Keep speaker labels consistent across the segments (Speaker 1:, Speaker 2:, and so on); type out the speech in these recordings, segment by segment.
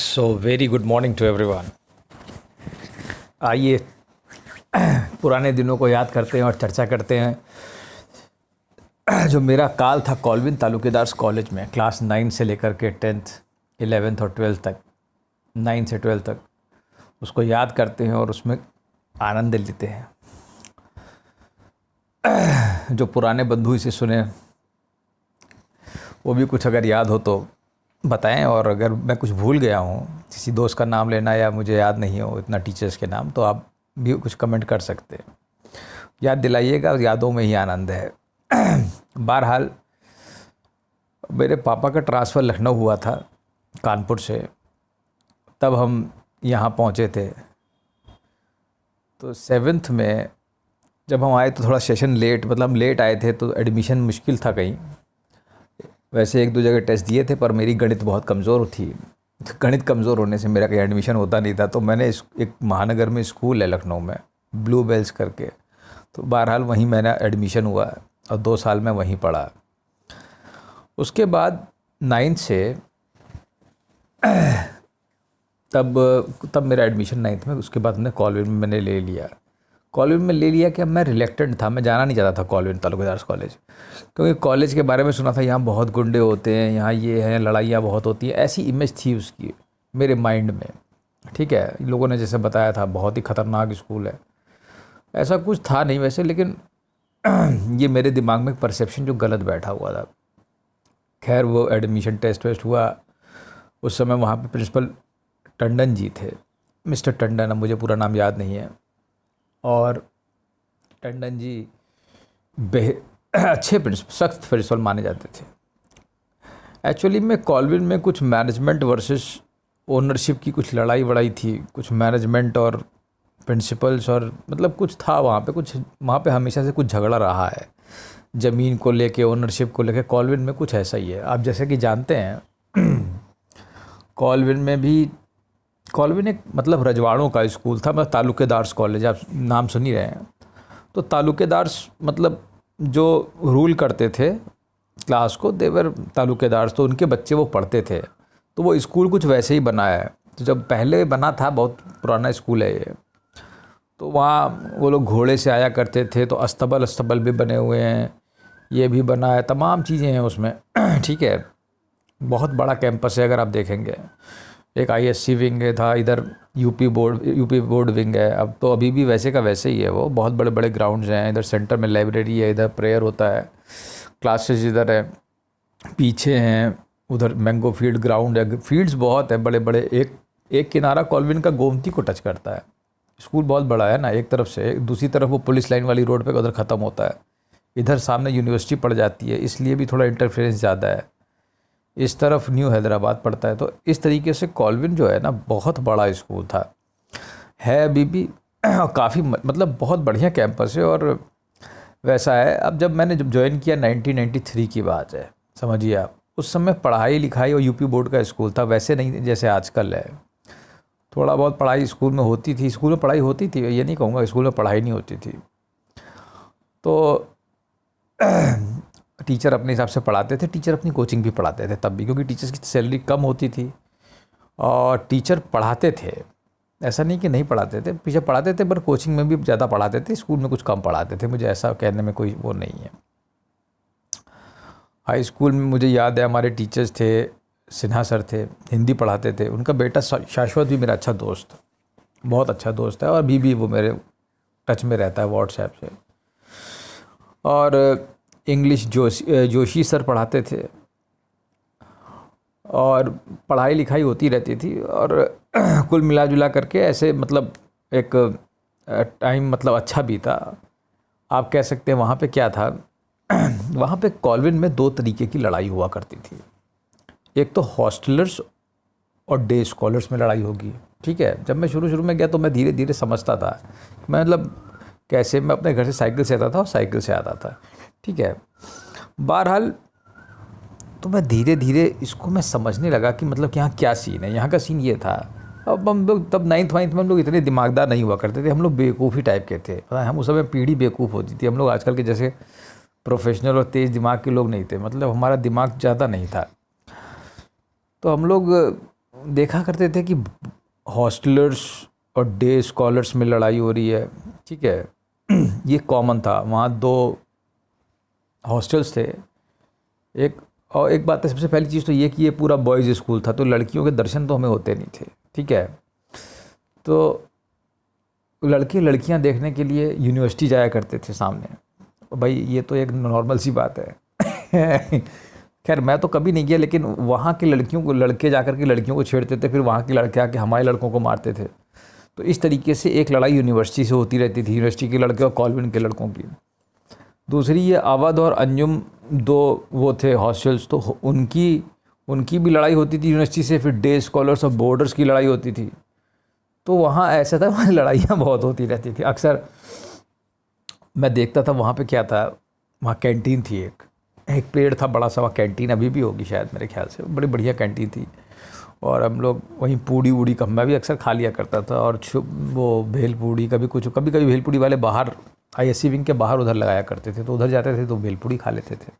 Speaker 1: so very good morning to everyone आइए पुराने दिनों को याद करते हैं और चर्चा करते हैं जो मेरा काल था कॉलविन तालुकेदार्स कॉलेज में क्लास नाइन से लेकर के टेंथ इलेवेंथ और ट्वेल्थ तक नाइन्थ से ट्वेल्थ तक उसको याद करते हैं और उसमें आनंद लेते हैं जो पुराने बंधु इसे सुने वो भी कुछ अगर याद हो तो बताएं और अगर मैं कुछ भूल गया हूँ किसी दोस्त का नाम लेना या मुझे याद नहीं हो इतना टीचर्स के नाम तो आप भी कुछ कमेंट कर सकते हैं याद दिलाइएगा और यादों में ही आनंद है बहरहाल मेरे पापा का ट्रांसफ़र लखनऊ हुआ था कानपुर से तब हम यहाँ पहुँचे थे तो सेवन्थ में जब हम आए तो थोड़ा सेशन लेट मतलब हम लेट आए थे तो एडमिशन मुश्किल था कहीं वैसे एक दो जगह टेस्ट दिए थे पर मेरी गणित बहुत कमज़ोर थी गणित कमज़ोर होने से मेरा कहीं एडमिशन होता नहीं था तो मैंने इस एक महानगर में स्कूल है लखनऊ में ब्लू बेल्स करके तो बहरहाल वहीं मेरा एडमिशन हुआ और दो साल में वहीं पढ़ा उसके बाद नाइन्थ से तब तब मेरा एडमिशन नाइन्थ में उसके बाद मैंने कॉलेज में मैंने ले लिया कॉलविन में ले लिया कि अब मैं रिलेक्टेड था मैं जाना नहीं चाहता था कॉलविन तालुकेदार कॉलेज क्योंकि कॉलेज के बारे में सुना था यहाँ बहुत गुंडे होते हैं यहाँ ये हैं लड़ाइयाँ बहुत होती हैं ऐसी इमेज थी उसकी मेरे माइंड में ठीक है लोगों ने जैसे बताया था बहुत ही ख़तरनाक स्कूल है ऐसा कुछ था नहीं वैसे लेकिन ये मेरे दिमाग में परसेप्शन जो गलत बैठा हुआ था खैर वो एडमिशन टेस्ट वेस्ट हुआ उस समय वहाँ पर प्रिंसिपल टंडन जी थे मिस्टर टंडन अब मुझे पूरा नाम याद नहीं है और टंडन जी बेह अच्छे प्रिंसिपल सख्त प्रिंसिपल माने जाते थे एक्चुअली में कॉलविन में कुछ मैनेजमेंट वर्सेस ओनरशिप की कुछ लड़ाई वड़ाई थी कुछ मैनेजमेंट और प्रिंसिपल्स और मतलब कुछ था वहाँ पे कुछ वहाँ पे हमेशा से कुछ झगड़ा रहा है ज़मीन को लेके ओनरशिप को लेके कॉलविन में कुछ ऐसा ही है आप जैसे कि जानते हैं कॉलविन में भी कॉलविन एक मतलब रजवाड़ों का स्कूल था मतलब तालुकेदार्स कॉलेज आप नाम सुन ही रहे हैं तो तालुकेदार्स मतलब जो रूल करते थे क्लास को देवर तालुकेदार्स तो उनके बच्चे वो पढ़ते थे तो वो स्कूल कुछ वैसे ही बनाया है तो जब पहले बना था बहुत पुराना स्कूल है ये तो वहाँ वो लोग घोड़े से आया करते थे तो अस्तबल अस्तबल भी बने हुए हैं ये भी बना है तमाम चीज़ें हैं उसमें ठीक है बहुत बड़ा कैंपस है अगर आप देखेंगे एक आईएससी विंग था इधर UP board UP board wing है अब तो अभी भी वैसे का वैसे ही है वो बहुत बड़े बड़े ग्राउंड्स हैं इधर सेंटर में लाइब्रेरी है इधर प्रेयर होता है क्लासेज इधर है पीछे हैं उधर मैंगो फील्ड ग्राउंड है फील्ड्स बहुत है बड़े बड़े एक एक किनारा कॉलविन का गोमती को टच करता है स्कूल बहुत बड़ा है ना एक तरफ से दूसरी तरफ वो पुलिस लाइन वाली रोड पर उधर ख़त्म होता है इधर सामने यूनिवर्सिटी पड़ जाती है इसलिए भी थोड़ा इंटरफेरेंस ज़्यादा है इस तरफ न्यू हैदराबाद पड़ता है तो इस तरीके से कॉलविन जो है ना बहुत बड़ा स्कूल था है अभी भी काफ़ी मतलब बहुत बढ़िया कैंपस है और वैसा है अब जब मैंने जब ज्वाइन किया 1993 की बात है समझिए आप उस समय पढ़ाई लिखाई और यूपी बोर्ड का स्कूल था वैसे नहीं जैसे आजकल है थोड़ा बहुत पढ़ाई स्कूल में होती थी स्कूल में पढ़ाई होती थी ये नहीं कहूँगा स्कूल में पढ़ाई नहीं होती थी तो टीचर अपने हिसाब से पढ़ाते थे टीचर अपनी कोचिंग भी पढ़ाते थे तब भी क्योंकि टीचर्स की सैलरी कम होती थी और टीचर पढ़ाते थे ऐसा नहीं कि नहीं पढ़ाते थे पीछे पढ़ाते थे पर कोचिंग में भी ज़्यादा पढ़ाते थे स्कूल में कुछ कम पढ़ाते थे मुझे ऐसा कहने में कोई वो नहीं है हाई स्कूल में मुझे याद है हमारे टीचर्स थे सिन्हा सर थे हिंदी पढ़ाते थे उनका बेटा शाश्वत भी मेरा अच्छा दोस्त था बहुत अच्छा दोस्त है और अभी भी वो मेरे टच में रहता है व्हाट्सएप से और इंग्लिश जोशी जोशी सर पढ़ाते थे और पढ़ाई लिखाई होती रहती थी और कुल मिला जुला करके ऐसे मतलब एक टाइम मतलब अच्छा बीता आप कह सकते हैं वहाँ पे क्या था वहाँ पे कॉलविन में दो तरीके की लड़ाई हुआ करती थी एक तो हॉस्टलर्स और डे स्कॉलर्स में लड़ाई होगी ठीक है जब मैं शुरू शुरू में गया तो मैं धीरे धीरे समझता था मैं मतलब कैसे मैं अपने घर से साइकिल से आता था और साइकिल से आता था ठीक है बहरहाल तो मैं धीरे धीरे इसको मैं समझने लगा कि मतलब कि यहाँ क्या सीन है यहाँ का सीन ये था अब हम लोग तब नाइन्थ वाइन्थ में हम लोग इतने दिमागदार नहीं हुआ करते थे हम लोग बेवकूफ़ी टाइप के थे पता है हम उस समय पीढ़ी बेवकूफ़ होती थी हम लोग आजकल के जैसे प्रोफेशनल और तेज़ दिमाग के लोग नहीं थे मतलब हमारा दिमाग ज़्यादा नहीं था तो हम लोग देखा करते थे कि हॉस्टलर्स और डे स्कॉलर्स में लड़ाई हो रही है ठीक है ये कॉमन था वहाँ दो हॉस्टल्स थे एक और एक बात है सबसे पहली चीज़ तो ये कि ये पूरा बॉयज़ स्कूल था तो लड़कियों के दर्शन तो हमें होते नहीं थे ठीक है तो लड़के लड़कियां देखने के लिए यूनिवर्सिटी जाया करते थे सामने भाई ये तो एक नॉर्मल सी बात है खैर मैं तो कभी नहीं गया लेकिन वहाँ की लड़कियों को लड़के जा के लड़कियों को छेड़ते थे फिर वहाँ के लड़के आके हमारे लड़कों को मारते थे तो इस तरीके से एक लड़ाई यूनिवर्सिटी से होती रहती थी यूनिवर्सिटी के लड़के और कॉलविन के लड़कों की दूसरी ये अवध और अंजुम दो वो थे हॉस्टल्स तो उनकी उनकी भी लड़ाई होती थी यूनिवर्सिटी से फिर डे स्कॉलर्स और बोर्डर्स की लड़ाई होती थी तो वहाँ ऐसा था वहाँ लड़ाइयाँ बहुत होती रहती थी अक्सर मैं देखता था वहाँ पे क्या था वहाँ कैंटीन थी एक एक पेड़ था बड़ा सा वहाँ कैंटीन अभी भी होगी शायद मेरे ख्याल से बड़ी बढ़िया कैंटीन थी और हम लोग वहीं पूड़ी वूड़ी का मैं भी अक्सर खा लिया करता था और वो भेल पूड़ी कभी कुछ कभी कभी भेल पूड़ी वाले बाहर आईएससी विंग के बाहर उधर लगाया करते थे तो उधर जाते थे तो भेलपूड़ी खा लेते थे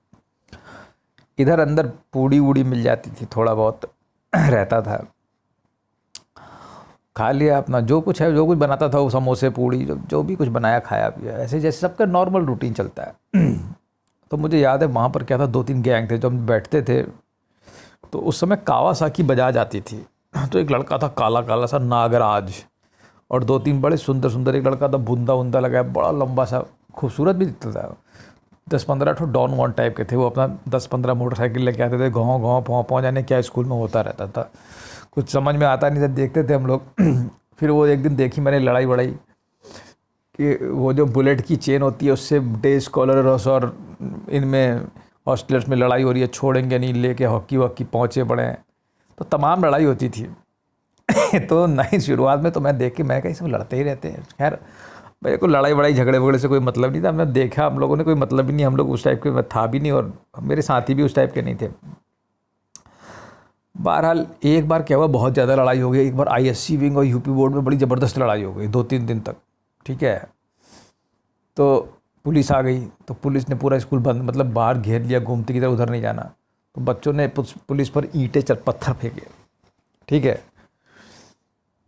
Speaker 1: इधर अंदर पूड़ी वूड़ी मिल जाती थी थोड़ा बहुत रहता था खा लिया अपना जो कुछ है जो कुछ बनाता था वो समोसे पूड़ी जो जो भी कुछ बनाया खाया पिया ऐसे जैसे सबका नॉर्मल रूटीन चलता है तो मुझे याद है वहाँ पर क्या था दो तीन गैंग थे जब हम बैठते थे तो उस समय कावासाकी बजा जाती थी तो एक लड़का था काला काला सा नागराज और दो तीन बड़े सुंदर सुंदर एक लड़का था तो बुंदा उंदा लगाया बड़ा लंबा सा खूबसूरत भी दिखता था दस पंद्रह ठो डॉन वॉन टाइप के थे वो अपना दस पंद्रह मोटरसाइकिल लेके आते थे गाँव गाँव पाँव पाँव जाने क्या स्कूल में होता रहता था कुछ समझ में आता नहीं था देखते थे हम लोग फिर वो एक दिन देखी मैंने लड़ाई वड़ाई कि वो जो बुलेट की चेन होती है उससे डे स्कॉलर और इनमें हॉस्टलर्स में लड़ाई हो रही है छोड़ेंगे नहीं लेके हॉकी वॉकी पहुँचे पड़े हैं तो तमाम लड़ाई होती थी तो नहीं शुरुआत में तो मैं देख के मैं कहीं सब लड़ते ही रहते हैं खैर मेरे को लड़ाई वड़ाई झगड़े वगड़े से कोई मतलब नहीं था मैं देखा हम लोगों ने कोई मतलब ही नहीं हम लोग उस टाइप के मैं था भी नहीं और मेरे साथी भी उस टाइप के नहीं थे बहरहाल एक बार क्या हुआ बहुत ज़्यादा लड़ाई हो गई एक बार आईएससी विंग और यूपी बोर्ड में बड़ी ज़बरदस्त लड़ाई हो गई दो तीन दिन तक ठीक है तो पुलिस आ गई तो पुलिस ने पूरा स्कूल बंद मतलब बाहर घेर लिया घूमते की तरह उधर नहीं जाना तो बच्चों ने पुलिस पर ईंटें पत्थर फेंके ठीक है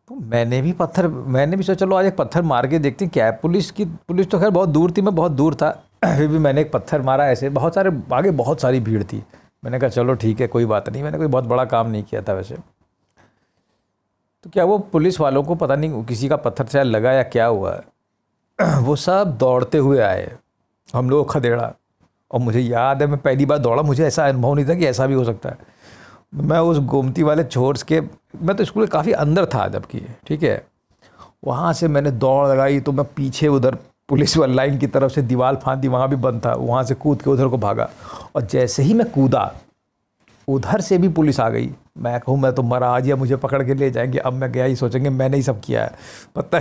Speaker 1: तो मैंने भी पत्थर मैंने भी सोचा चलो आज एक पत्थर मार के देखते हैं क्या है पुलिस की पुलिस तो खैर बहुत दूर थी मैं बहुत दूर था फिर भी मैंने एक पत्थर मारा ऐसे बहुत सारे आगे बहुत सारी भीड़ थी मैंने कहा चलो ठीक है कोई बात नहीं मैंने कोई बहुत बड़ा काम नहीं किया था वैसे तो क्या वो पुलिस वालों को पता नहीं किसी का पत्थर शायद लगा या क्या हुआ वो सब दौड़ते हुए आए हम लोग खदेड़ा और मुझे याद है मैं पहली बार दौड़ा मुझे ऐसा अनुभव नहीं था कि ऐसा भी हो सकता है मैं उस गोमती वाले छोर्स के मैं तो स्कूल के काफ़ी अंदर था जबकि ठीक है वहाँ से मैंने दौड़ लगाई तो मैं पीछे उधर पुलिस वाली लाइन की तरफ से दीवार फांदी वहाँ भी बंद था वहाँ से कूद के उधर को भागा और जैसे ही मैं कूदा उधर से भी पुलिस आ गई मैं कहूँ मैं तो मरा आज या मुझे पकड़ के ले जाएंगे अब मैं गया ही सोचेंगे मैंने ही सब किया है पत्थर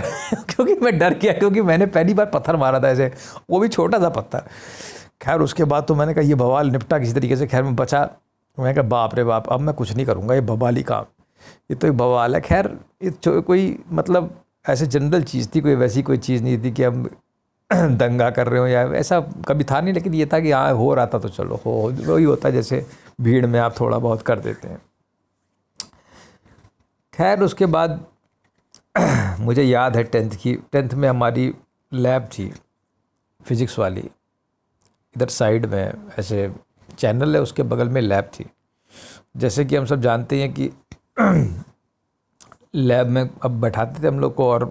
Speaker 1: क्योंकि मैं डर गया क्योंकि मैंने पहली बार पत्थर मारा था ऐसे वो भी छोटा था पत्थर खैर उसके बाद तो मैंने कहा ये बवाल निपटा किसी तरीके से खैर मैं बचा मैंने कहा बाप रे बाप अब मैं कुछ नहीं करूँगा ये बवाली काम ये तो एक बवाल है खैर ये कोई मतलब ऐसे जनरल चीज़ थी कोई वैसी कोई चीज़ नहीं थी कि हम दंगा कर रहे हो या ऐसा कभी था नहीं लेकिन ये था कि हाँ हो रहा था तो चलो हो वही होता जैसे भीड़ में आप थोड़ा बहुत कर देते हैं खैर उसके बाद मुझे याद है टेंथ की टेंथ में हमारी लैब थी फिज़िक्स वाली इधर साइड में ऐसे चैनल है उसके बगल में लैब थी जैसे कि हम सब जानते हैं कि लैब में अब बैठाते थे हम लोग को और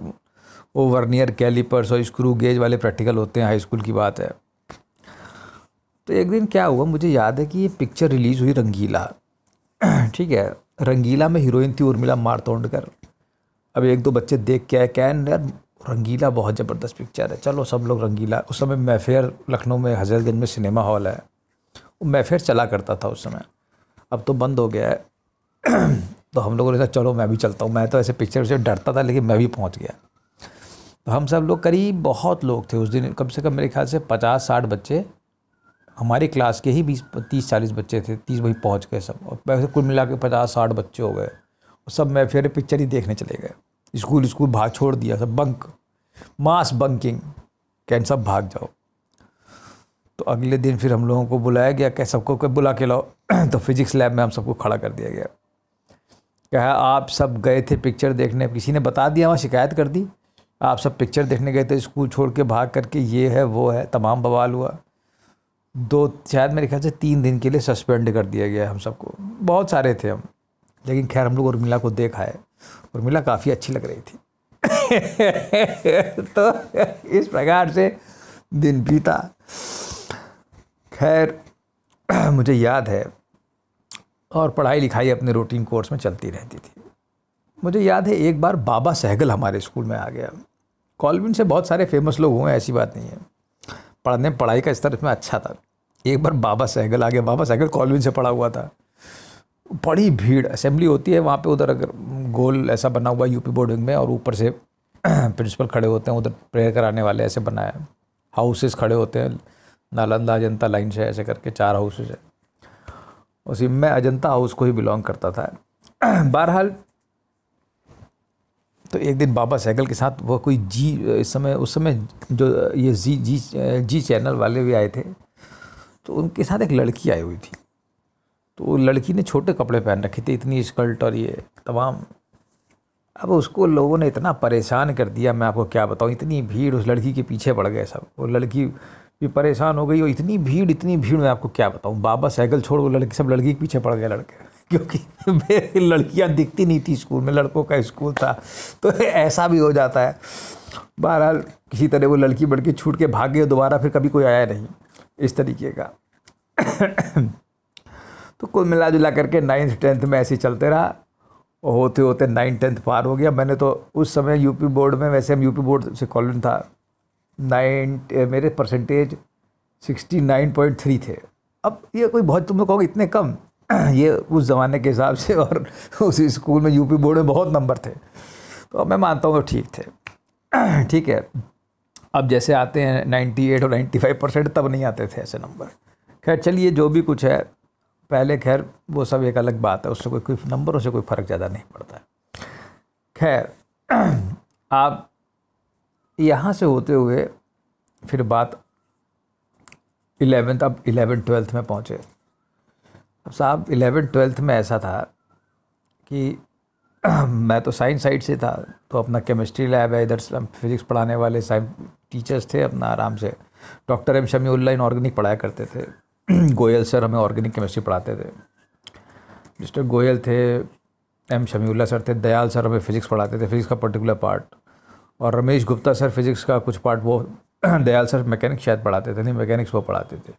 Speaker 1: वो वर्नियर कैलिपर्स और स्क्रू गेज वाले प्रैक्टिकल होते हैं हाई स्कूल की बात है तो एक दिन क्या हुआ मुझे याद है कि ये पिक्चर रिलीज़ हुई रंगीला ठीक है रंगीला में हीरोइन थी उर्मिला कर अब एक दो बच्चे देख के आए कैन यार रंगीला बहुत ज़बरदस्त पिक्चर है चलो सब लोग रंगीला उस समय मैफेयर लखनऊ में हजरतगंज में सिनेमा हॉल है मैं फिर चला करता था उस समय अब तो बंद हो गया है तो हम लोगों ने कहा चलो मैं भी चलता हूँ मैं तो ऐसे पिक्चर से डरता था लेकिन मैं भी पहुँच गया तो हम सब लोग करीब बहुत लोग थे उस दिन कम से कम मेरे ख्याल से पचास साठ बच्चे हमारी क्लास के ही बीस तीस चालीस बच्चे थे तीस वही पहुँच गए सब और वैसे कुल मिला के पचास साठ बच्चे हो गए और सब मैं फिर पिक्चर ही देखने चले गए स्कूल स्कूल भाग छोड़ दिया सब बंक मास बंकिंग कैन सब भाग जाओ अगले दिन फिर हम लोगों को बुलाया गया कि सबको बुला के लाओ तो फिज़िक्स लैब में हम सबको खड़ा कर दिया गया कहा आप सब गए थे पिक्चर देखने किसी ने बता दिया वहाँ शिकायत कर दी आप सब पिक्चर देखने गए थे स्कूल छोड़ के भाग करके ये है वो है तमाम बवाल हुआ दो शायद मेरे ख्याल से तीन दिन के लिए सस्पेंड कर दिया गया हम सबको बहुत सारे थे हम लेकिन खैर हम लोग उर्मिला को देखा है उर्मिला काफ़ी अच्छी लग रही थी तो इस प्रकार से दिन बीता खैर मुझे याद है और पढ़ाई लिखाई अपने रूटीन कोर्स में चलती रहती थी मुझे याद है एक बार बाबा सहगल हमारे स्कूल में आ गया कॉलविन से बहुत सारे फेमस लोग हुए ऐसी बात नहीं है पढ़ने पढ़ाई का स्तर इसमें अच्छा था एक बार बाबा सहगल आ गया बाबा सहगल कॉलविन से पढ़ा हुआ था बड़ी भीड़ असेंबली होती है वहाँ पे उधर अगर गोल ऐसा बना हुआ यूपी बोर्डिंग में और ऊपर से प्रिंसिपल खड़े होते हैं उधर प्रेयर कराने वाले ऐसे बनाया हाउसेस खड़े होते हैं नालंदा अजंता लाइन से ऐसे करके चार हाउसेज है उसी मैं अजंता हाउस को ही बिलोंग करता था बहरहाल तो एक दिन बाबा सहगल के साथ वह कोई जी इस समय उस समय जो ये जी जी जी चैनल वाले भी आए थे तो उनके साथ एक लड़की आई हुई थी तो वो लड़की ने छोटे कपड़े पहन रखे थे इतनी स्कर्ट और ये तमाम अब उसको लोगों ने इतना परेशान कर दिया मैं आपको क्या बताऊँ इतनी भीड़ उस लड़की के पीछे पड़ गए सब वो लड़की भी परेशान हो गई और इतनी भीड़ इतनी भीड़ मैं आपको क्या बताऊँ बाबा साइकिल छोड़ वो लड़की सब लड़की के पीछे पड़ गए लड़के क्योंकि लड़कियाँ दिखती नहीं थी स्कूल में लड़कों का स्कूल था तो ऐसा भी हो जाता है बहरहाल किसी तरह वो लड़की बढ़ के छूट के भाग गए दोबारा फिर कभी कोई आया नहीं इस तरीके का तो कुल मिला जुला करके नाइन्थ टेंथ में ऐसे चलते रहा होते होते नाइन्थ टेंथ पार हो गया मैंने तो उस समय यूपी बोर्ड में वैसे हम यूपी बोर्ड से कॉलेज था नाइन मेरे percentage sixty nine point three थे अब ये कोई बहुत तुम लोग कहोगे इतने कम ये उस ज़माने के हिसाब से और उस स्कूल में यूपी बोर्ड में बहुत नंबर थे तो मैं मानता हूँ ठीक थे ठीक है अब जैसे आते हैं नाइन्टी एट और नाइन्टी फाइव परसेंट तब नहीं आते थे ऐसे नंबर खैर चलिए जो भी कुछ है पहले खैर वो सब एक अलग बात है उससे कोई कोई नंबरों से कोई फ़र्क ज़्यादा नहीं पड़ता है खैर आप यहाँ से होते हुए फिर बात इलेवेंथ अब इलेवन ट्वेल्थ में पहुँचे अब साहब इलेवन ट्वेल्थ में ऐसा था कि मैं तो साइंस साइड से था तो अपना केमिस्ट्री लैब है इधर से फिज़िक्स पढ़ाने वाले साइंस टीचर्स थे अपना आराम से doctor M Shamiullah in organic पढ़ाया करते थे गोयल सर हमें ऑर्गेनिक केमिस्ट्री पढ़ाते थे मिस्टर गोयल थे एम शमीउल्ला सर थे दयाल सर हमें फ़िज़िक्स पढ़ाते थे फिज़िक्स का पर्टिकुलर पार्ट और रमेश गुप्ता सर फिज़िक्स का कुछ पार्ट वो दयाल सर मैकेनिक्स शायद पढ़ाते थे नहीं मैकेनिक्स वो पढ़ाते थे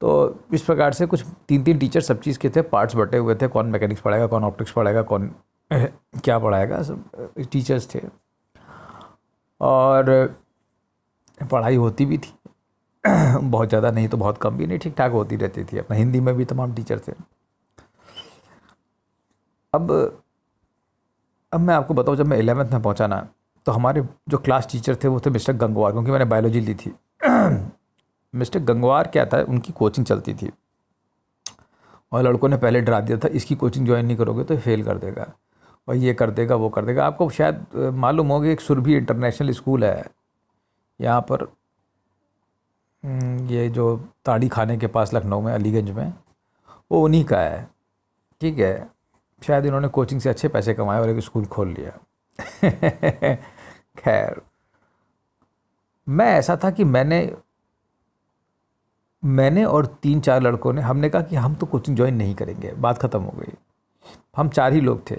Speaker 1: तो इस प्रकार से कुछ तीन तीन टीचर सब चीज़ के थे पार्ट्स बटे हुए थे कौन मैकेनिक्स पढ़ाएगा कौन ऑप्टिक्स पढ़ाएगा कौन क्या पढ़ाएगा सब टीचर्स थे और पढ़ाई होती भी थी बहुत ज़्यादा नहीं तो बहुत कम भी नहीं ठीक ठाक होती रहती थी अपना हिंदी में भी तमाम टीचर थे अब अब मैं आपको बताऊँ जब मैं एलेवेंथ में पहुँचाना तो हमारे जो क्लास टीचर थे वो थे मिस्टर गंगवार क्योंकि मैंने बायोलॉजी ली थी मिस्टर गंगवार क्या था उनकी कोचिंग चलती थी और लड़कों ने पहले डरा दिया था इसकी कोचिंग ज्वाइन नहीं करोगे तो फेल कर देगा और ये कर देगा वो कर देगा आपको शायद मालूम हो एक सुरभि इंटरनेशनल स्कूल है यहाँ पर हम्म, ये जो ताड़ी खाने के पास लखनऊ में अलीगंज में वो उन्हीं का है ठीक है शायद इन्होंने कोचिंग से अच्छे पैसे कमाए और एक स्कूल खोल लिया खैर मैं ऐसा था कि मैंने मैंने और तीन चार लड़कों ने हमने कहा कि हम तो कोचिंग ज्वाइन नहीं करेंगे बात ख़त्म हो गई हम चार ही लोग थे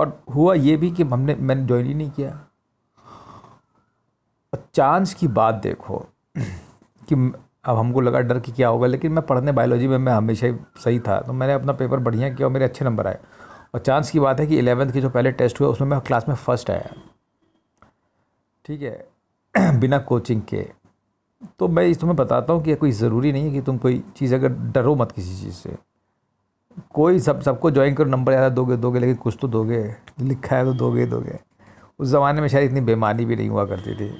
Speaker 1: और हुआ ये भी कि हमने मैंने ज्वाइन ही नहीं किया चांस की बात देखो कि अब हमको लगा डर कि क्या होगा लेकिन मैं पढ़ने बायोलॉजी में मैं हमेशा ही सही था तो मैंने अपना पेपर बढ़िया किया और मेरे अच्छे नंबर आए और चांस की बात है कि इलेवंथ के जो पहले टेस्ट हुए उसमें मैं क्लास में फ़र्स्ट आया ठीक है बिना कोचिंग के तो मैं इस तुम्हें बताता हूँ कि कोई ज़रूरी नहीं है कि तुम कोई चीज़ अगर डरो मत किसी चीज़ से कोई सब सबको ज्वाइन करो नंबर ज़्यादा दोगे दोगे लेकिन कुछ तो दोगे लिखा है तो दोगे दोगे उस ज़माने में शायद इतनी बेमानी भी नहीं हुआ करती थी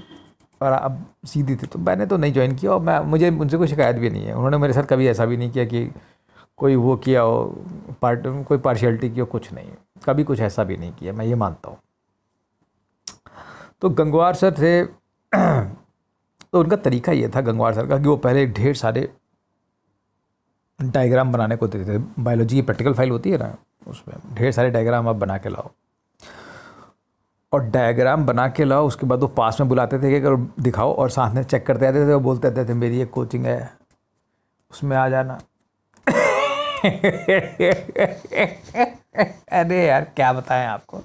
Speaker 1: और अब सीधी थी तो मैंने तो नहीं ज्वाइन किया और मैं मुझे उनसे कोई शिकायत भी नहीं है उन्होंने मेरे साथ कभी ऐसा भी नहीं किया कि कोई वो किया हो पार्ट कोई पार्शियलिटी की हो कुछ नहीं कभी कुछ ऐसा भी नहीं किया मैं ये मानता हूँ तो गंगवार सर थे तो उनका तरीका ये था गंगवार सर का कि वो पहले ढेर सारे डायग्राम बनाने को देते थे बायोलॉजी की प्रैक्टिकल फाइल होती है ना उसमें ढेर सारे डायग्राम आप बना के लाओ और डायग्राम बना के लाओ उसके बाद वो पास में बुलाते थे कि अगर दिखाओ और साथ में चेक करते आते थे वो बोलते रहते थे मेरी एक कोचिंग है उसमें आ जाना अरे यार क्या बताएं आपको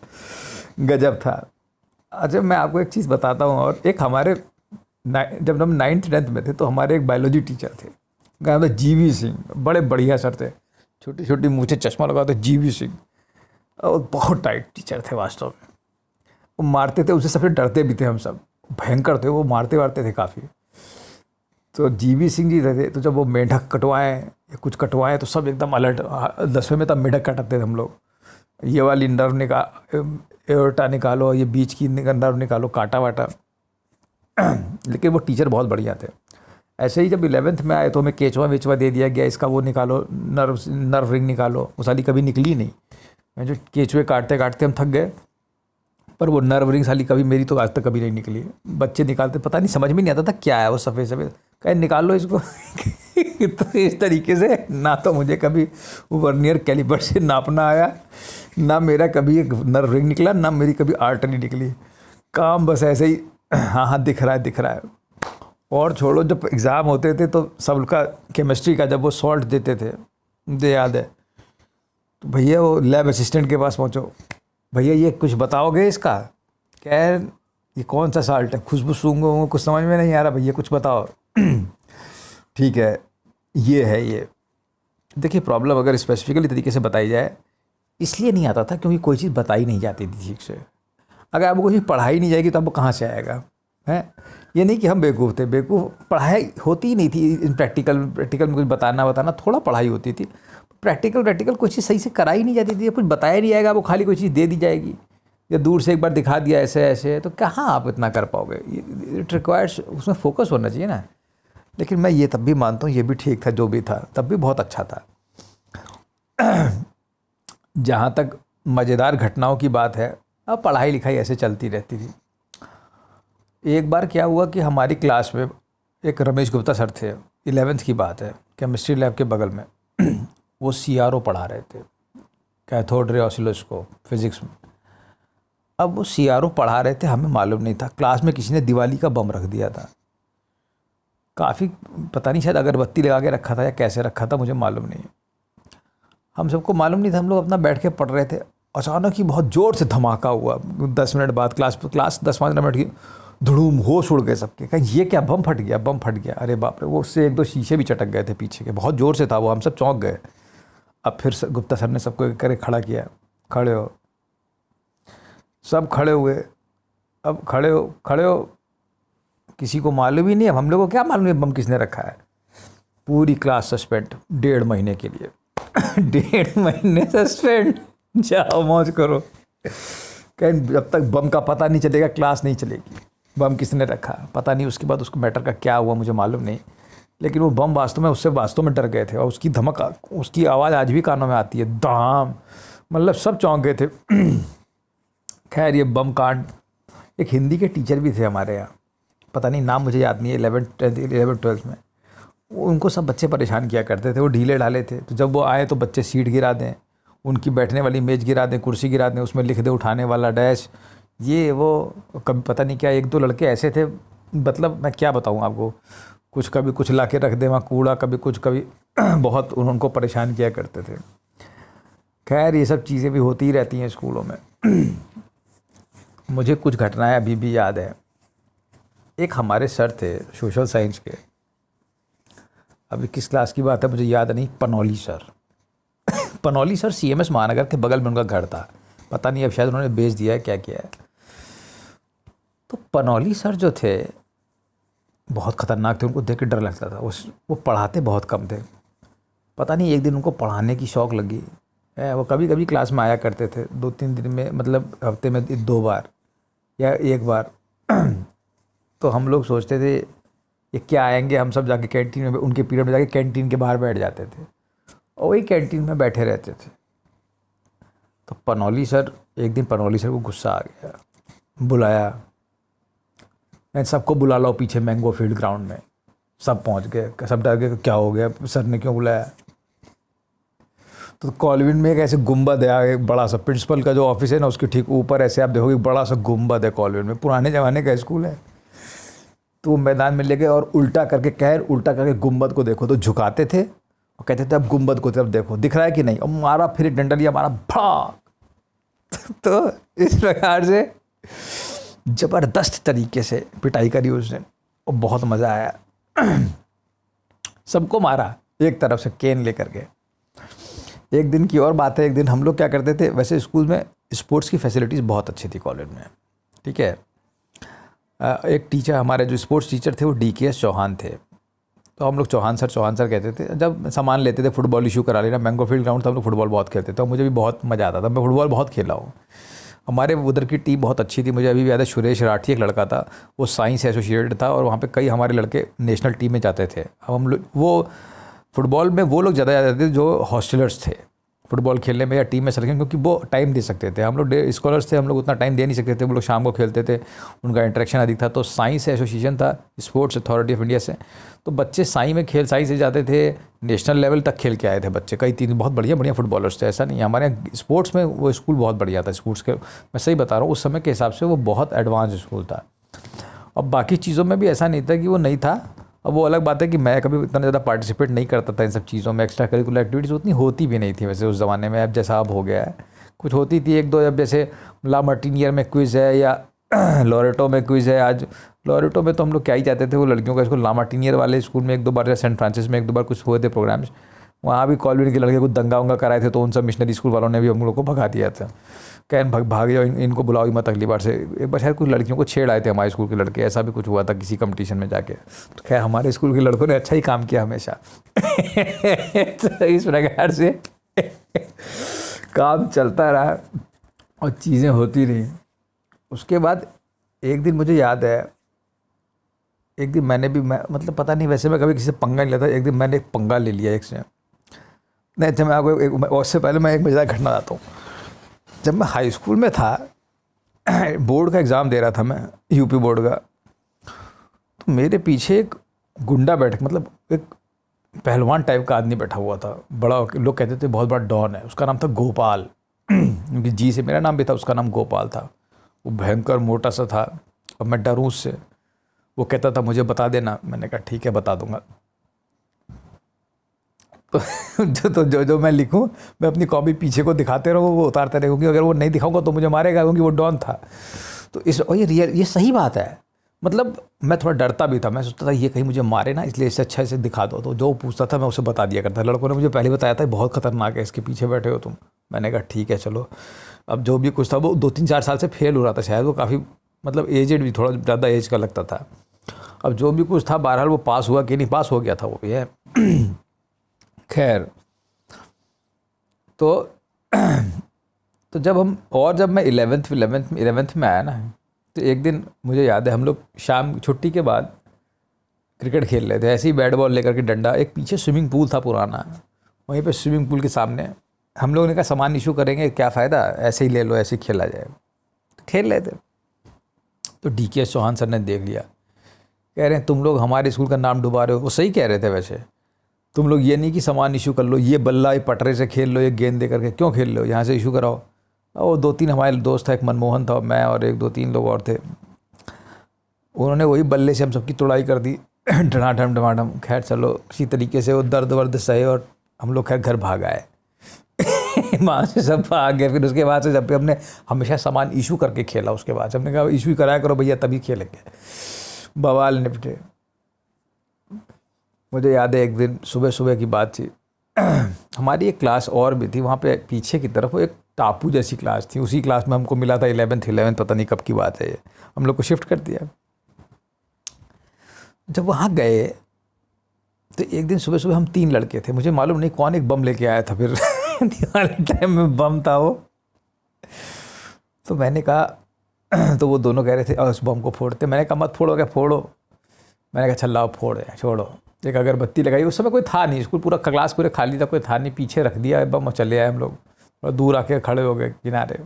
Speaker 1: गजब था अच्छा मैं आपको एक चीज़ बताता हूँ और एक हमारे जब हम नाइन्थ टेंथ में थे तो हमारे एक बायोलॉजी टीचर थे उनका नाम था वी सिंह बड़े बढ़िया सर थे छोटी छोटी मुझे चश्मा लगा था वी सिंह और बहुत टाइट टीचर थे वास्तव में वो मारते थे उसे सबसे डरते भी थे हम सब भयंकर थे वो मारते वारते थे काफ़ी तो जीवी सिंह जी रहते तो जब वो मेढक कटवाएँ या कुछ कटवाएं तो सब एकदम अलर्ट दसवें में तब मेढक कटाते थे हम लोग ये वाली नर्व निकाल एटा निकालो ये बीच की नर्व निकालो काटा वाटा लेकिन वो टीचर बहुत बढ़िया थे ऐसे ही जब इलेवेंथ में आए तो हमें केचवा वेचवा दे दिया गया इसका वो निकालो नर्व नर्व रिंग निकालो वो साली कभी निकली नहीं जो केचवे काटते काटते हम थक गए पर वो नर्व रिंग्स वाली कभी मेरी तो आज तक कभी नहीं निकली बच्चे निकालते पता नहीं समझ में नहीं आता था क्या है वो सफ़ेद सफ़ेद कहे निकाल लो इसको तो इस तरीके से ना तो मुझे कभी वर्नियर कैलिबर से नापना आया ना मेरा कभी एक नर्व रिंग निकला ना मेरी कभी आर्टरी निकली काम बस ऐसे ही हाँ हाँ दिख रहा है दिख रहा है और छोड़ो जब एग्ज़ाम होते थे तो सबका केमिस्ट्री का जब वो सॉल्ट देते थे मुझे याद है तो भैया वो लैब असिस्टेंट के पास पहुँचो भैया ये कुछ बताओगे इसका कह ये कौन सा साल्ट है खुशबू सूंगो वूंगो कुछ समझ में नहीं आ रहा भैया कुछ बताओ ठीक है ये है ये देखिए प्रॉब्लम अगर स्पेसिफिकली तरीके से बताई जाए इसलिए नहीं आता था क्योंकि कोई चीज़ बताई नहीं जाती थी ठीक से अगर आपको चीज़ पढ़ाई नहीं जाएगी तो आपको कहाँ से आएगा है ये नहीं कि हम बेवकूफ़ थे बेवकूफ़ पढ़ाई होती ही नहीं थी इन प्रैक्टिकल प्रैक्टिकल में कुछ बताना बताना थोड़ा पढ़ाई होती थी प्रैक्टिकल प्रैक्टिकल कोई चीज़ सही से कराई नहीं जाती थी कुछ बताया नहीं जाएगा वो खाली कोई चीज़ दे दी जाएगी या दूर से एक बार दिखा दिया ऐसे ऐसे तो कहाँ आप इतना कर पाओगे इट रिक्वायर्स उसमें फोकस होना चाहिए ना लेकिन मैं ये तब भी मानता हूँ ये भी ठीक था जो भी था तब भी बहुत अच्छा था जहाँ तक मज़ेदार घटनाओं की बात है अब पढ़ाई लिखाई ऐसे चलती रहती थी एक बार क्या हुआ कि हमारी क्लास में एक रमेश गुप्ता सर थे इलेवेंथ की बात है केमिस्ट्री लैब के बगल में वो सी आर ओ पढ़ा रहे थे कैथोड रे ऑसिलोस्कोप फिज़िक्स में अब वो सी आर ओ पढ़ा रहे थे हमें मालूम नहीं था क्लास में किसी ने दिवाली का बम रख दिया था काफ़ी पता नहीं शायद अगरबत्ती लगा के रखा था या कैसे रखा था मुझे मालूम नहीं हम सबको मालूम नहीं था हम लोग अपना बैठ के पढ़ रहे थे अचानक ही बहुत ज़ोर से धमाका हुआ दस मिनट बाद क्लास क्लास दस पाँच मिनट की धुड़ूम होश उड़ गए सबके कहीं ये क्या बम फट गया बम फट गया अरे बाप रे वो उससे एक दो शीशे भी चटक गए थे पीछे के बहुत ज़ोर से था वो हम सब चौंक गए अब फिर गुप्ता सर ने सबको करे खड़ा किया खड़े हो सब खड़े हुए अब खड़े हो खड़े हो किसी को मालूम ही नहीं अब हम लोग को क्या मालूम है बम किसने रखा है पूरी क्लास सस्पेंड डेढ़ महीने के लिए डेढ़ महीने सस्पेंड जाओ मौज करो कहीं जब तक बम का पता नहीं चलेगा क्लास नहीं चलेगी बम किसने रखा पता नहीं उसके बाद उसको मैटर का क्या हुआ मुझे मालूम नहीं लेकिन वो बम वास्तव में उससे वास्तव में डर गए थे और उसकी धमक उसकी आवाज़ आज भी कानों में आती है दाम मतलब सब चौंक गए थे खैर ये बम कांड एक हिंदी के टीचर भी थे हमारे यहाँ पता नहीं नाम मुझे याद नहीं है एलेवन टेंथ एलेवन ट्वेल्थ में उनको सब बच्चे परेशान किया करते थे वो ढीले ढाले थे तो जब वो आए तो बच्चे सीट गिरा दें उनकी बैठने वाली मेज़ गिरा दें कुर्सी गिरा दें उसमें लिख दें उठाने वाला डैश ये वो कभी पता नहीं क्या एक दो लड़के ऐसे थे मतलब मैं क्या बताऊँ आपको कुछ कभी कुछ ला के रख दे वहाँ कूड़ा कभी कुछ कभी बहुत उनको परेशान किया करते थे खैर ये सब चीज़ें भी होती ही रहती हैं स्कूलों में मुझे कुछ घटनाएं अभी भी याद हैं एक हमारे सर थे सोशल साइंस के अभी किस क्लास की बात है मुझे याद नहीं Panauli sir Panauli sir S Mahanagar के बगल में उनका घर था पता नहीं अब शायद उन्होंने बेच दिया है क्या किया है तो पनौली सर जो थे बहुत ख़तरनाक थे उनको देख के डर लगता था उस वो पढ़ाते बहुत कम थे पता नहीं एक दिन उनको पढ़ाने की शौक़ लगी वो कभी कभी क्लास में आया करते थे दो तीन दिन में मतलब हफ्ते में दो बार या एक बार तो हम लोग सोचते थे ये क्या आएंगे हम सब जाके कैंटीन में उनके पीरियड में जाके कैंटीन के बाहर बैठ जाते थे और वही कैंटीन में बैठे रहते थे तो पनौली सर एक दिन पनौली सर को गुस्सा आ गया बुलाया मैं सबको बुला लाओ पीछे मैंगो फील्ड ग्राउंड में सब पहुंच गए सब डर गए क्या हो गया सर ने क्यों बुलाया तो कॉलविन में एक ऐसे गुम्बद है एक बड़ा सा प्रिंसिपल का जो ऑफिस है ना उसके ठीक ऊपर ऐसे आप देखोगे बड़ा सा गुम्बद है कॉलविन में पुराने ज़माने का स्कूल है तो वो मैदान में ले गए और उल्टा करके कहर उल्टा करके गुम्बद को देखो तो झुकाते थे और कहते थे अब गुम्बद को तरफ देखो दिख रहा है कि नहीं और मारा फिर डंडा लिया मारा भाग तो इस प्रकार से ज़बरदस्त तरीके से पिटाई करी उस दिन और बहुत मज़ा आया सबको मारा एक तरफ से केन लेकर के एक दिन की और बात है एक दिन हम लोग क्या करते थे वैसे स्कूल में स्पोर्ट्स की फैसिलिटीज़ बहुत अच्छी थी कॉलेज में ठीक है एक टीचर हमारे जो स्पोर्ट्स टीचर थे वो डी के एस चौहान थे तो हम लोग चौहान सर चौहान सर कहते थे जब सामान लेते थे फुटबॉल इशू करा लेना मैंगो फील्ड ग्राउंड था हम लोग फुटबॉल बहुत खेलते थे तो मुझे भी बहुत मज़ा आता था मैं फुटबॉल बहुत खेला हूँ हमारे उधर की टीम बहुत अच्छी थी मुझे अभी भी याद है सुरेश राठी एक लड़का था वो साइंस एसोसिएटेड था और वहाँ पे कई हमारे लड़के नेशनल टीम में जाते थे अब हम वो फुटबॉल में वो लोग ज़्यादा जाते थे जो हॉस्टलर्स थे फुटबॉल खेलने में या टीम में सेलेक्शन क्योंकि वो टाइम दे सकते थे हम लोग स्कॉलर्स थे हम लोग उतना टाइम दे नहीं सकते थे वो लोग शाम को खेलते थे उनका इंटरेक्शन अधिक था तो साइंस एसोसिएशन था स्पोर्ट्स अथॉरिटी ऑफ इंडिया से तो बच्चे साई में खेल साई से जाते थे नेशनल लेवल तक खेल के आए थे बच्चे कई तीन बहुत बढ़िया बढ़िया फुटबॉलर्स थे ऐसा नहीं हमारे यहाँ स्पोर्ट्स में वो स्कूल बहुत बढ़िया था स्पोर्ट्स के मैं सही बता रहा हूँ उस समय के हिसाब से वो बहुत एडवांस स्कूल था और बाकी चीज़ों में भी ऐसा नहीं था कि वो नहीं था अब वो अलग बात है कि मैं कभी इतना ज़्यादा पार्टिसिपेट नहीं करता था इन सब चीज़ों में एक्स्ट्रा करिकुलर एक्टिविटीज़ उतनी होती भी नहीं थी वैसे उस ज़माने में अब जैसा अब हो गया है कुछ होती थी एक दो अब जैसे ला मर्टीनियर में क्विज़ है या लॉरेटो में क्विज़ है आज लॉरेटो में तो हम लोग क्या ही जाते थे वो लड़कियों का स्कूल ला मर्टीनियर वाले स्कूल में एक दो बार या सेंट फ्रांसिस में एक दो बार कुछ हुए थे प्रोग्राम्स वहाँ भी कॉलविन के लड़के कुछ दंगा उंगा कराए थे तो उन सब मिशनरी स्कूल वालों ने भी हम लोग को भगा दिया था कैन भाग भाग जाओ इन, इनको बुलाओ मत अगली बार से एक बार शायद कुछ लड़कियों को छेड़ आए थे हमारे स्कूल के लड़के ऐसा भी कुछ हुआ था किसी कंपटीशन में जाके तो खैर हमारे स्कूल के लड़कों ने अच्छा ही काम किया हमेशा तो इस प्रकार से काम चलता रहा और चीज़ें होती रहीं उसके बाद एक दिन मुझे याद है एक दिन मैंने भी मैं मतलब पता नहीं वैसे मैं कभी किसी से पंगा नहीं लेता एक दिन मैंने एक पंगा ले लिया एक से नहीं अच्छा मैं आपको एक उससे पहले मैं एक मज़ेदार घटना आता हूँ जब मैं हाई स्कूल में था बोर्ड का एग्ज़ाम दे रहा था मैं यूपी बोर्ड का तो मेरे पीछे एक गुंडा बैठ मतलब एक पहलवान टाइप का आदमी बैठा हुआ था बड़ा लोग कहते थे बहुत बड़ा डॉन है उसका नाम था गोपाल क्योंकि जी से मेरा नाम भी था उसका नाम गोपाल था वो भयंकर मोटा सा था अब मैं डरूँ उससे वो कहता था मुझे बता देना मैंने कहा ठीक है बता दूंगा तो जो तो जो जो मैं लिखूँ मैं अपनी कॉपी पीछे को दिखाते रहूँ वो उतारते रहे क्योंकि अगर वो नहीं दिखाऊंगा तो मुझे मारेगा क्योंकि वो डॉन था तो इस और ये रियल ये सही बात है मतलब मैं थोड़ा डरता भी था मैं सोचता था ये कहीं मुझे मारे ना इसलिए इससे अच्छा इसे दिखा दो तो जो पूछता था मैं उसे बता दिया करता लड़कों ने मुझे पहले बताया था बहुत खतरनाक है इसके पीछे बैठे हो तुम मैंने कहा ठीक है चलो अब जो भी कुछ था वो दो तीन चार साल से फेल हो रहा था शायद वो काफ़ी मतलब एजेड भी थोड़ा ज़्यादा एज का लगता था अब जो भी कुछ था बहरहाल वो पास हुआ कि नहीं पास हो गया था वो भी है खैर तो तो जब हम और जब मैं इलेवेंथ इलेवेंथ इलेवेंथ में आया ना तो एक दिन मुझे याद है हम लोग शाम छुट्टी के बाद क्रिकेट खेल रहे थे ऐसे ही बैट बॉल लेकर के डंडा एक पीछे स्विमिंग पूल था पुराना वहीं पे स्विमिंग पूल के सामने हम लोगों ने कहा सामान इशू करेंगे क्या फ़ायदा ऐसे ही ले लो ऐसे ही खेला जाए तो खेल रहे थे तो डी के चौहान सर ने देख लिया कह रहे हैं तुम लोग हमारे स्कूल का नाम डुबा रहे हो वो सही कह रहे थे वैसे तुम लोग ये नहीं कि सामान इशू कर लो ये बल्ला ये पटरे से खेल लो ये गेंद दे करके क्यों खेल लो यहाँ से इशू कराओ वो दो तीन हमारे दोस्त था एक मनमोहन था मैं और एक दो तीन लोग और थे उन्होंने वही बल्ले से हम सबकी तुड़ाई कर दी ढमाढम डमाटम खैर चलो इसी तरीके से वो दर्द वर्द सहे और हम लोग खैर घर भाग आए वहाँ से सब भाग गए फिर उसके बाद से जब भी हमने हमेशा सामान इशू करके खेला उसके बाद से हमने कहा इशू कराया करो भैया तभी खेलेंगे बवाल निपटे मुझे याद है एक दिन सुबह सुबह की बात थी हमारी एक क्लास और भी थी वहाँ पे पीछे की तरफ वो एक टापू जैसी क्लास थी उसी क्लास में हमको मिला था इलेवेंथ इलेवेंथ पता नहीं कब की बात है ये हम लोग को शिफ्ट कर दिया जब वहाँ गए तो एक दिन सुबह सुबह हम तीन लड़के थे मुझे मालूम नहीं कौन एक बम लेके आया था फिर दिवाली टाइम में बम था वो तो मैंने कहा तो वो दोनों कह रहे थे उस बम को फोड़ते मैंने कहा मत फोड़ो क्या फोड़ो मैंने कहा अच्छा फोड़ छोड़ो एक अगरबत्ती लगाई उस समय कोई था नहीं स्कूल पूरा क्लास पूरे खाली था कोई था नहीं पीछे रख दिया बम चले आए हम लोग और दूर आके खड़े हो गए किनारे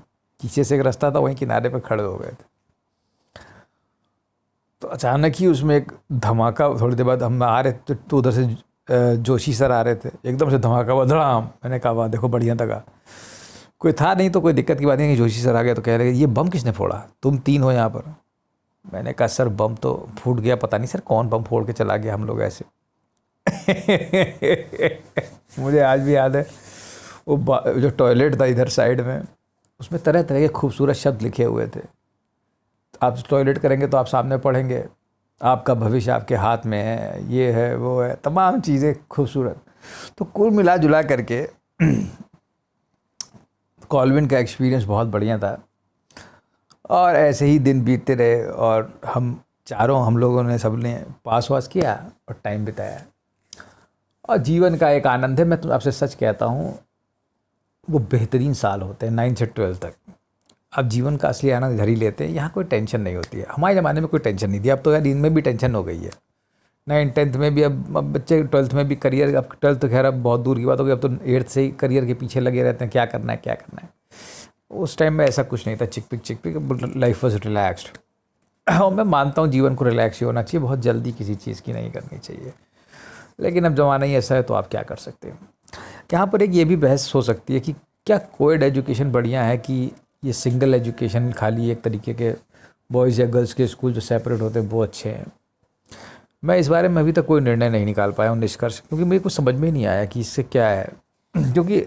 Speaker 1: पीछे से एक रास्ता था वहीं किनारे पर खड़े हो गए थे तो अचानक ही उसमें एक धमाका थोड़ी देर बाद हम आ रहे थे तो उधर से जोशी सर आ रहे थे एकदम से धमाका हुआ हम मैंने कहा वाह देखो बढ़िया लगा कोई था नहीं तो कोई दिक्कत की बात नहीं जोशी सर आ गया तो कह रहे ये बम किसने फोड़ा तुम तीन हो यहाँ पर मैंने कहा सर बम तो फूट गया पता नहीं सर कौन बम फोड़ के चला गया हम लोग ऐसे मुझे आज भी याद है वो जो टॉयलेट था इधर साइड में उसमें तरह तरह के खूबसूरत शब्द लिखे हुए थे आप टॉयलेट करेंगे तो आप सामने पढ़ेंगे आपका भविष्य आपके हाथ में है ये है वो है तमाम चीज़ें खूबसूरत तो कुल मिला जुला करके कॉलविन का एक्सपीरियंस बहुत बढ़िया था और ऐसे ही दिन बीतते रहे और हम चारों हम लोगों ने सब ने पास वास किया और टाइम बिताया और जीवन का एक आनंद है मैं तुम तो आपसे सच कहता हूँ वो बेहतरीन साल होते हैं नाइन्थ से ट्वेल्थ तक अब जीवन का असली आनंद घर ही लेते हैं यहाँ कोई टेंशन नहीं होती है हमारे ज़माने में कोई टेंशन नहीं थी अब तो यार इनमें भी टेंशन हो गई है नाइन टेंथ में भी अब अब बच्चे ट्वेल्थ में भी करियर अब ट्वेल्थ तो खैर अब बहुत दूर की बात हो गई अब तो एट्थ से ही करियर के पीछे लगे रहते हैं क्या करना है क्या करना है उस टाइम में ऐसा कुछ नहीं था चिक पिक चिक पिक लाइफ वॉज रिलैक्सड और मैं मानता हूँ जीवन को रिलैक्स ही होना चाहिए बहुत जल्दी किसी चीज़ की नहीं करनी चाहिए लेकिन अब ज़माना ही ऐसा है तो आप क्या कर सकते हैं यहाँ पर एक ये भी बहस हो सकती है कि क्या कोएड एजुकेशन बढ़िया है कि ये सिंगल एजुकेशन खाली एक तरीके के बॉयज़ या गर्ल्स के स्कूल जो सेपरेट होते हैं वो अच्छे हैं मैं इस बारे में अभी तक कोई निर्णय नहीं निकाल पाया हूँ निष्कर्ष क्योंकि मुझे कुछ समझ में ही नहीं आया कि इससे क्या है क्योंकि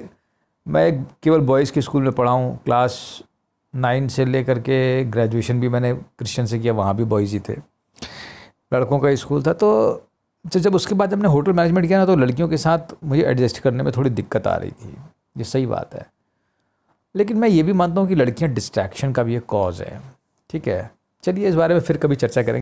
Speaker 1: मैं केवल बॉयज़ के स्कूल में पढ़ाऊँ क्लास नाइन से लेकर के ग्रेजुएशन भी मैंने क्रिश्चियन से किया वहाँ भी बॉयज़ ही थे लड़कों का स्कूल था तो तो जब उसके बाद हमने होटल मैनेजमेंट किया ना तो लड़कियों के साथ मुझे एडजस्ट करने में थोड़ी दिक्कत आ रही थी ये सही बात है लेकिन मैं ये भी मानता हूँ कि लड़कियाँ डिस्ट्रैक्शन का भी एक कॉज है ठीक है चलिए इस बारे में फिर कभी चर्चा करेंगे